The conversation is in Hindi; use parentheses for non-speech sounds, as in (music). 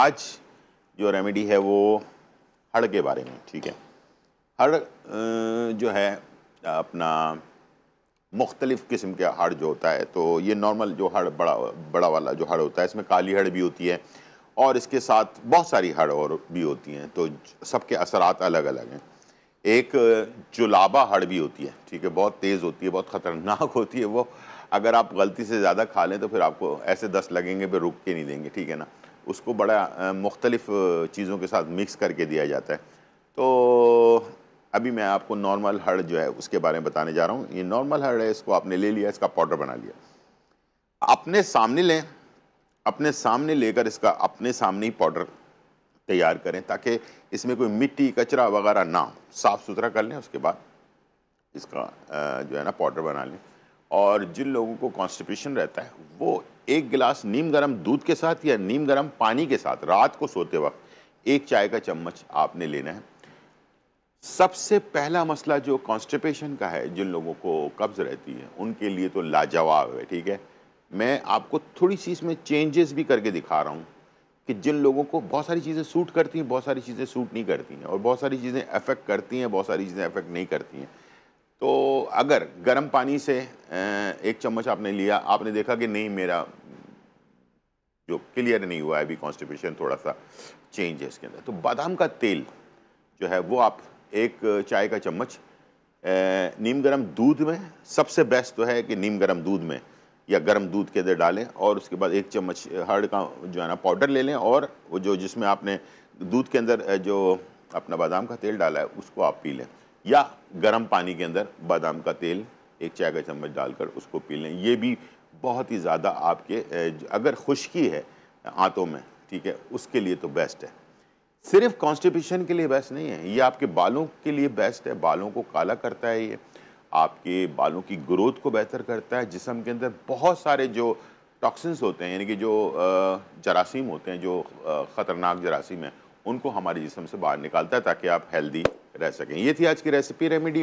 आज जो रेमेडी है वो हड़ के बारे में ठीक है हड़ जो है अपना मुख्तलिफ़ किस्म के हड़ जो होता है तो ये नॉर्मल जो हड़ बड़ा बड़ा वाला जो हड़ होता है इसमें काली हड़ भी होती है और इसके साथ बहुत सारी हड़ और भी होती हैं तो सबके असरात अलग अलग हैं एक जुलाबा हड़ भी होती है ठीक है बहुत तेज़ होती है बहुत ख़तरनाक (laughs) होती है वो अगर आप गलती से ज़्यादा खा लें तो फिर आपको ऐसे दस लगेंगे फिर रुक के नहीं देंगे ठीक है ना उसको बड़ा मुख्तलिफ चीज़ों के साथ मिक्स करके दिया जाता है तो अभी मैं आपको नॉर्मल हड़ जो है उसके बारे में बताने जा रहा हूँ ये नॉर्मल हड़ है इसको आपने ले लिया इसका पाउडर बना लिया अपने सामने लें अपने सामने लेकर इसका अपने सामने ही पाउडर तैयार करें ताकि इसमें कोई मिट्टी कचरा वगैरह ना हो साफ़ सुथरा कर लें उसके बाद इसका जो है ना पाउडर बना लें और जिन लोगों को कॉन्स्टिपेशन रहता है वो एक गिलास नीम गर्म दूध के साथ या नीम गर्म पानी के साथ रात को सोते वक्त एक चाय का चम्मच आपने लेना है सबसे पहला मसला जो कॉन्स्टिपेशन का है जिन लोगों को कब्ज़ रहती है उनके लिए तो लाजवाब है ठीक है मैं आपको थोड़ी सी इसमें चेंजेस भी करके दिखा रहा हूँ कि जिन लोगों को बहुत सारी चीज़ें सूट करती हैं बहुत सारी चीज़ें सूट नहीं करती हैं और बहुत सारी चीज़ें अफेक्ट करती हैं बहुत सारी चीज़ें अफेक्ट नहीं करती हैं तो अगर गर्म पानी से एक चम्मच आपने लिया आपने देखा कि नहीं मेरा जो क्लियर नहीं हुआ है अभी कॉन्स्टिपेशन थोड़ा सा चेंज है इसके अंदर तो बादाम का तेल जो है वो आप एक चाय का चम्मच नीम गर्म दूध में सबसे बेस्ट तो है कि नीम गर्म दूध में या गर्म दूध के अंदर डालें और उसके बाद एक चम्मच हर्ड का जो है ना पाउडर ले लें और वो जो जिसमें आपने दूध के अंदर जो अपना बादाम का तेल डाला है उसको आप पी लें या गर्म पानी के अंदर बादाम का तेल एक चाय का चम्मच डालकर उसको पी लें ये भी बहुत ही ज़्यादा आपके अगर खुश्की है आंतों में ठीक है उसके लिए तो बेस्ट है सिर्फ कॉन्स्टिपेशन के लिए बेस्ट नहीं है ये आपके बालों के लिए बेस्ट है बालों को काला करता है ये आपके बालों की ग्रोथ को बेहतर करता है जिसम के अंदर बहुत सारे जो टॉक्सिन्स होते हैं यानी कि जो जरासीम होते हैं जो ख़तरनाक जरासीम हैं उनको हमारे जिसम से बाहर निकालता है ताकि आप हेल्दी रह सकें ये थी आज की रेसिपी रेमेडी